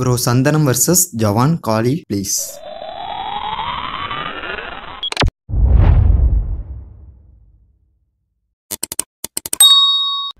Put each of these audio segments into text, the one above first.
bro சந்தனம் versus Jawan Kaali please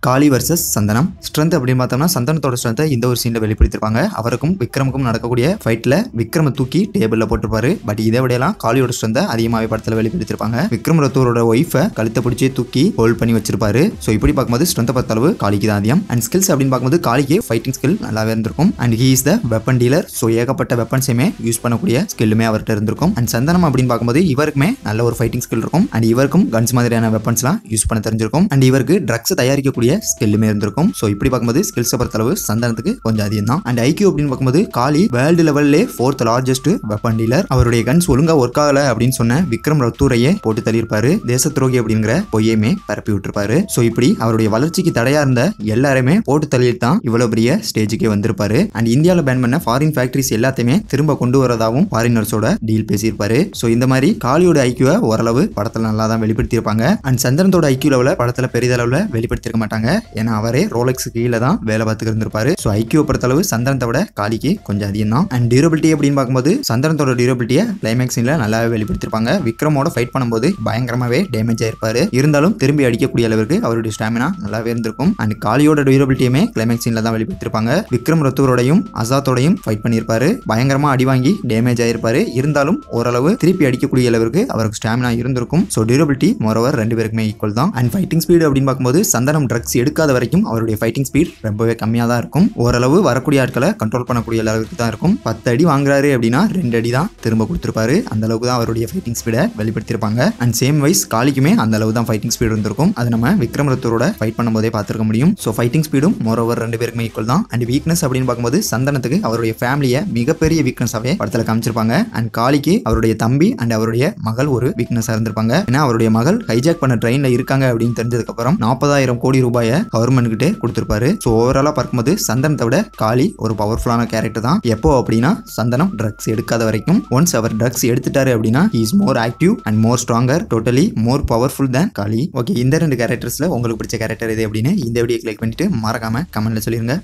Kaali versus Santhanam strength அப்படின்னு பார்த்தோம்னா சந்தனத்தோட ஸ்ட்ரென்த்தை இந்த ஒரு சீனில் வெளிப்படுத்திருப்பாங்க அவருக்கும் விக்ரமுக்கும் நடக்கக்கூடிய ஃபைட்டில் விக்ரம தூக்கி டேபிளில் போட்டுருப்பாரு பட் இதை விடையெல்லாம் காளியோட ஸ்ட்ரென்த்தை அதிகமாகவே படத்தில் வெளிப்படுத்திருப்பாங்க விக்ரம் ரத்தூரோட ஒய்ஃபை கழுத்தை பிடிச்சி தூக்கி ஹோல்ட் பண்ணி வச்சிருப்பாரு ஸோ இப்படி பார்க்கும்போது ஸ்ட்ரென்த்தை பார்த்த அளவு காளிக்கு தான் அதிகம் அண்ட் ஸ்கில்ஸ் அப்படின்னு பார்க்கும்போது காளிக்கு ஃபைட்டிங் ஸ்கில் நல்லாவே இருந்திருக்கும் and he is the weapon dealer so ஏகப்பட்ட வெப்பன்ஸையுமே யூஸ் பண்ணக்கூடிய ஸ்கில்லுமே அவர்கிட்ட இருந்திருக்கும் அண்ட் சந்தனம் அப்படின்னு பார்க்கும்போது இவருக்குமே நல்ல ஒரு ஃபைட்டிங் ஸ்கில் இருக்கும் அண்ட் இவருக்கும் கன்ஸ் மாதிரியான வெப்பன்ஸ்லாம் யூஸ் பண்ண தெரிஞ்சிருக்கும் அண்ட் இவருக்கு ட்ரக்ஸ் தயாரிக்கக்கூடிய இருக்கக்கூடிய ஸ்கில்லுமே இருந்திருக்கும் ஸோ இப்படி பார்க்கும்போது ஸ்கில்ஸை பொறுத்தளவு சந்தனத்துக்கு கொஞ்சம் அதிகம் தான் அண்ட் ஐக்கியூ அப்படின்னு பார்க்கும்போது காலி வேர்ல்டு லெவல்லே ஃபோர்த் லார்ஜஸ்ட் வெப்பன் டீலர் அவருடைய கன்ஸ் ஒழுங்காக ஒர்க் ஆகல அப்படின்னு சொன்ன விக்ரம் ரத்தூரையே போட்டு தள்ளியிருப்பாரு தேச துரோகி அப்படிங்கிற பொய்யமே பரப்பி விட்டுருப்பாரு ஸோ இப்படி அவருடைய வளர்ச்சிக்கு தடையா இருந்த எல்லாருமே போட்டு தள்ளிட்டு தான் இவ்வளவு பெரிய ஸ்டேஜுக்கே வந்திருப்பாரு அண்ட் இந்தியாவில் பேன் பண்ண ஃபாரின் ஃபேக்டரிஸ் எல்லாத்தையுமே திரும்ப கொண்டு வரதாகவும் ஃபாரினர்ஸோட டீல் பேசியிருப்பாரு ஸோ இந்த மாதிரி காலியோட ஐக்கியூவை ஓரளவு படத்தில் நல்லா தான் வெளிப்படுத்தியிருப்பாங்க அண்ட் சந்திரனோட ஐக்கியூ லெவலில் படத்தில் பெரிய அளவில் வெளிப்படுத்திருக்க மாட்டாங்க இருக்காங்க ஏன்னா அவரே ரோலக்ஸ் கீழே தான் வேலை பார்த்து இருந்திருப்பாரு ஸோ ஐக்கியோ பொறுத்தளவு சந்திரனத்தை விட காலிக்கு கொஞ்சம் அதிகம் தான் அண்ட் டியூரபிலிட்டி அப்படின்னு பார்க்கும்போது சந்திரனத்தோட டியூரபிலிட்டியை கிளைமேக்ஸில் நல்லாவே வெளிப்படுத்திருப்பாங்க விக்ரமோட ஃபைட் பண்ணும்போது பயங்கரமாகவே டேமேஜ் ஆயிருப்பாரு இருந்தாலும் திரும்பி அடிக்கக்கூடிய அளவுக்கு அவருடைய ஸ்டாமினா நல்லாவே இருந்திருக்கும் அண்ட் காலியோட டியூரபிலிட்டியுமே கிளைமேக்ஸ் தான் வெளிப்படுத்திருப்பாங்க விக்ரம் ரத்தூரோடையும் அசாத்தோடையும் ஃபைட் பண்ணியிருப்பாரு பயங்கரமா அடி வாங்கி டேமேஜ் ஆயிருப்பாரு இருந்தாலும் ஓரளவு திருப்பி அடிக்கக்கூடிய அளவுக்கு அவருக்கு ஸ்டாமினா இருந்திருக்கும் ஸோ டியூரபிலிட்டி மொரவர் ரெண்டு பேருக்குமே ஈக்குவல் தான் அண்ட் ஃபைட்டிங் ஸ்பீடு அப்படின்னு பார்க்கும்போது சந்தனம் ட்ரக்ஸ் ஹிட்ஸ் எடுக்காத வரைக்கும் அவருடைய ஃபைட்டிங் ஸ்பீட் ரொம்பவே கம்மியாக தான் இருக்கும் ஓரளவு வரக்கூடிய ஆட்களை கண்ட்ரோல் பண்ணக்கூடிய அளவுக்கு தான் இருக்கும் பத்து அடி வாங்குறாரு அப்படின்னா ரெண்டு அடி தான் திரும்ப கொடுத்துருப்பாரு அந்த அளவுக்கு தான் அவருடைய ஃபைட்டிங் ஸ்பீடை வெளிப்படுத்திருப்பாங்க அண்ட் சேம் வைஸ் காலிக்குமே அந்த அளவு தான் ஃபைட்டிங் ஸ்பீடு இருந்திருக்கும் அது நம்ம விக்ரம் ரத்தோட ஃபைட் பண்ணும்போதே பார்த்துருக்க முடியும் ஸோ ஃபைட்டிங் ஸ்பீடும் மோரோவர் ரெண்டு பேருக்குமே ஈக்குவல் தான் அண்ட் வீக்னஸ் அப்படின்னு பார்க்கும்போது சந்தனத்துக்கு அவருடைய ஃபேமிலியை மிகப்பெரிய வீக்னஸாகவே படத்தில் காமிச்சிருப்பாங்க அண்ட் காளிக்கு அவருடைய தம்பி அண்ட் அவருடைய மகள் ஒரு வீக்னஸாக இருந்திருப்பாங்க ஏன்னா அவருடைய மகள் ஹைஜாக் பண்ண ட்ரெயினில் இருக்காங்க அப்படின்னு தெரிஞ்சதுக்கப்புறம் நாற்பதாயிரம் கோடி ரூபாய் ரூபாயை கவர்மெண்ட் கிட்டே கொடுத்துருப்பாரு ஸோ ஓவராலாக பார்க்கும்போது சந்தனத்தை விட காளி ஒரு பவர்ஃபுல்லான கேரக்டர் தான் எப்போ அப்படின்னா சந்தனம் ட்ரக்ஸ் எடுக்காத வரைக்கும் ஒன்ஸ் அவர் ட்ரக்ஸ் எடுத்துட்டாரு அப்படின்னா is more active and more stronger totally more powerful than Kaali okay இந்த ரெண்டு கேரக்டர்ஸில் உங்களுக்கு பிடிச்ச கேரக்டர் இது அப்படின்னு இந்த வீடியோ கிளிக் பண்ணிட்டு மறக்காம கமெண்ட்ல சொல்லிருங்க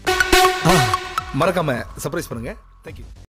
மறக்காம சர்ப்ரைஸ் பண்ணுங்க தேங்க்யூ